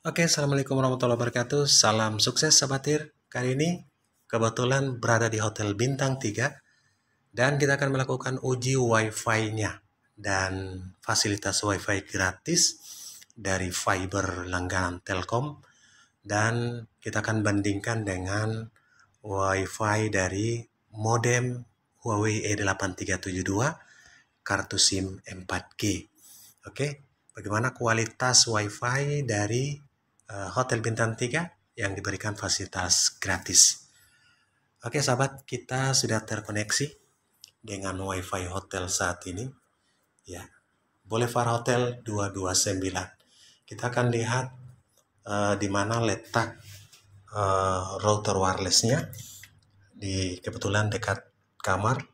Oke, Assalamualaikum warahmatullahi wabarakatuh. Salam sukses sahabatir. Kali ini kebetulan berada di Hotel Bintang 3 dan kita akan melakukan uji wifi nya dan fasilitas wifi gratis dari fiber langganan Telkom dan kita akan bandingkan dengan wifi dari modem Huawei E8372 kartu SIM 4G. Oke, bagaimana kualitas wifi dari Eh, hotel Bintang 3 yang diberikan fasilitas gratis. Oke sahabat, kita sudah terkoneksi dengan WiFi hotel saat ini. Ya, Boulevard Hotel 229. Kita akan lihat uh, di mana letak uh, router wirelessnya. Di kebetulan dekat kamar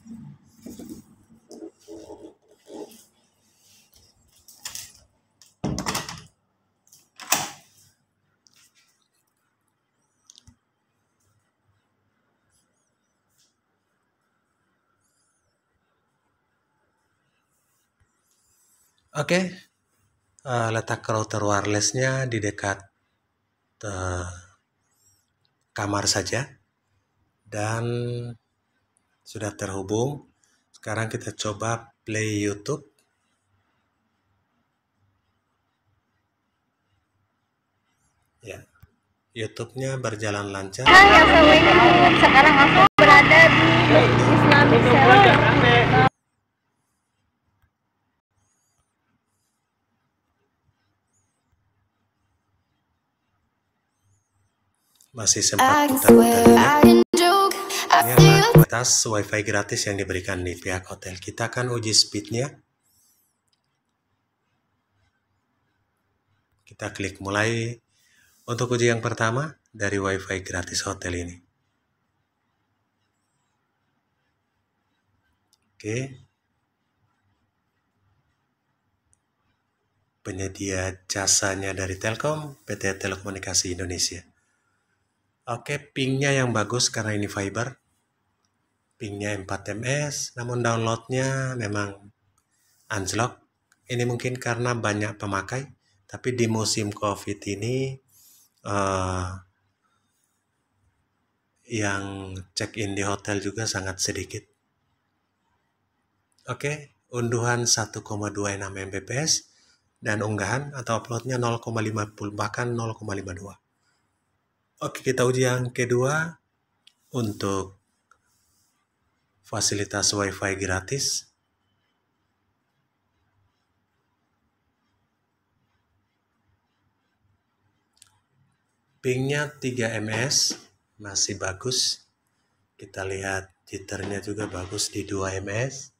Oke, okay. uh, eh, letak router wirelessnya di dekat uh, kamar saja dan sudah terhubung. Sekarang kita coba play YouTube. Ya, YouTube-nya berjalan lancar. Sekarang aku berada di Islamic Center. Masih sempat putar-putar Yalah, batas wifi gratis yang diberikan di pihak hotel. Kita akan uji speednya. Kita klik mulai untuk uji yang pertama dari wifi gratis hotel ini. Oke. Penyedia jasanya dari Telkom, PT Telekomunikasi Indonesia. Oke, pingnya yang bagus karena ini fiber pingnya 4 ms namun downloadnya memang unlock ini mungkin karena banyak pemakai tapi di musim covid ini uh, yang check in di hotel juga sangat sedikit oke okay, unduhan 1,26 mbps dan unggahan atau uploadnya 0,50 bahkan 0,52 oke okay, kita uji yang kedua untuk fasilitas WiFi gratis, pingnya 3 ms masih bagus kita lihat jitternya juga bagus di 2 ms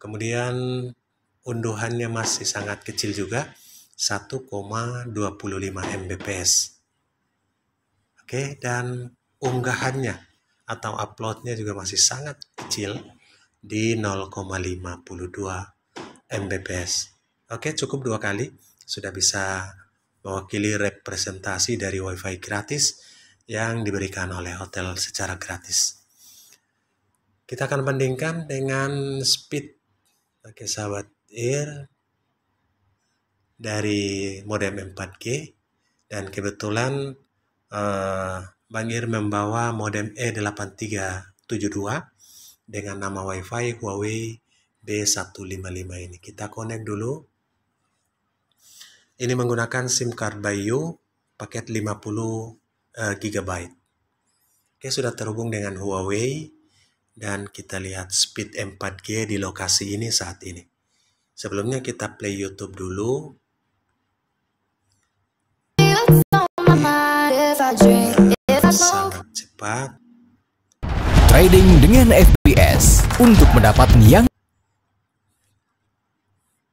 kemudian unduhannya masih sangat kecil juga 1,25 mbps oke dan unggahannya atau uploadnya juga masih sangat kecil di 0,52 Mbps. Oke, cukup dua kali sudah bisa mewakili representasi dari WiFi gratis yang diberikan oleh hotel secara gratis. Kita akan bandingkan dengan speed. Oke, sahabat Air dari modem 4G dan kebetulan eh, Bangir membawa modem E8372 dengan nama WiFi Huawei B155 ini. Kita connect dulu. Ini menggunakan SIM card Bayu paket 50 eh, GB. Oke, sudah terhubung dengan Huawei dan kita lihat speed M4G di lokasi ini saat ini. Sebelumnya kita play YouTube dulu sangat cepat. Trading dengan FPS untuk mendapat yang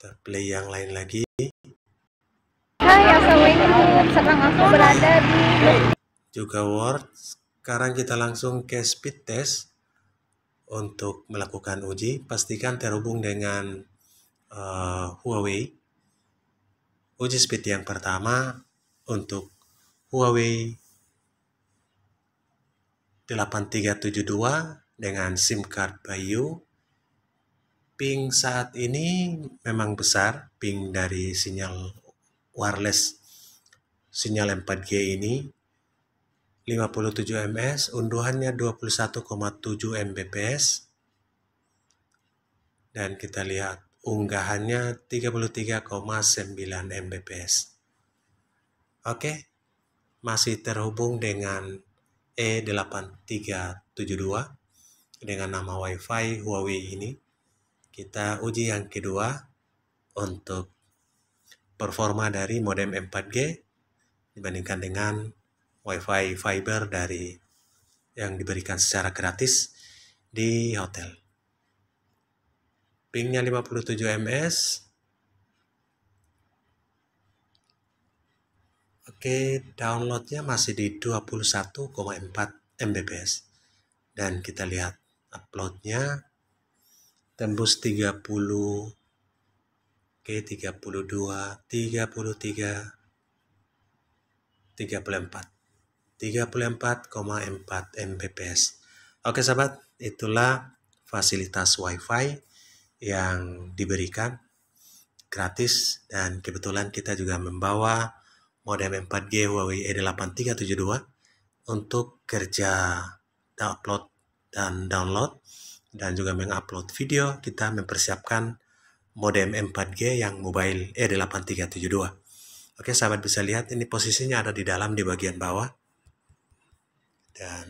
terplay yang lain lagi. Hai, assalamualaikum. Sekarang aku berada di juga Word. Sekarang kita langsung ke speed test untuk melakukan uji. Pastikan terhubung dengan uh, Huawei. Uji speed yang pertama untuk Huawei 8372 dengan SIM card Bayu. Ping saat ini memang besar, ping dari sinyal wireless sinyal 4G ini 57 ms, unduhannya 21,7 Mbps. Dan kita lihat unggahannya 33,9 Mbps. Oke, masih terhubung dengan E8372 dengan nama WiFi Huawei ini. Kita uji yang kedua untuk performa dari modem M4G dibandingkan dengan WiFi fiber dari yang diberikan secara gratis di hotel. Pingnya 57 ms, Oke, downloadnya masih di 21,4 Mbps. Dan kita lihat uploadnya tembus 30 Oke, 32, 33, 34. 34,4 Mbps. Oke sahabat, itulah fasilitas WiFi yang diberikan gratis dan kebetulan kita juga membawa modem 4G Huawei E8372 untuk kerja upload dan download dan juga mengupload video kita mempersiapkan modem M4G yang mobile E8372. Oke sahabat bisa lihat ini posisinya ada di dalam di bagian bawah dan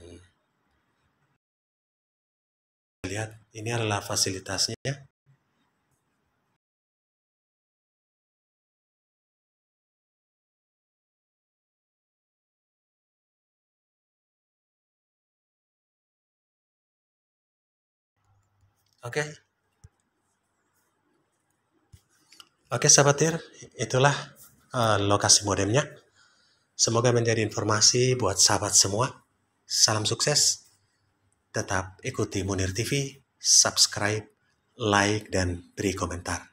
lihat ini adalah fasilitasnya Oke. Okay. Oke, okay, sahabat itulah uh, lokasi modemnya. Semoga menjadi informasi buat sahabat semua. Salam sukses. Tetap ikuti Munir TV, subscribe, like, dan beri komentar.